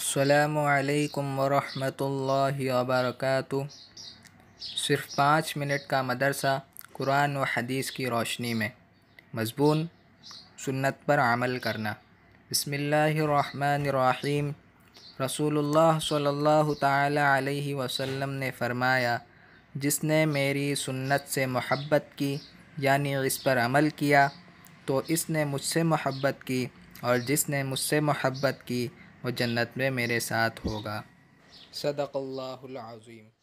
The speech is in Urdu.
السلام علیکم ورحمۃ اللہ وبرکاتہ صرف پانچ منٹ کا مدرسہ قرآن و حدیث کی روشنی میں مضمون سنت پر عمل کرنا بسم اللہ الرحمن الرحیم رسول اللہ صلی اللہ تعالی علیہ وسلم نے فرمایا جس نے میری سنت سے محبت کی یعنی اس پر عمل کیا تو اس نے مجھ سے محبت کی اور جس نے مجھ سے محبت کی وہ جنت میں میرے ساتھ ہوگا صدق اللہ العظیم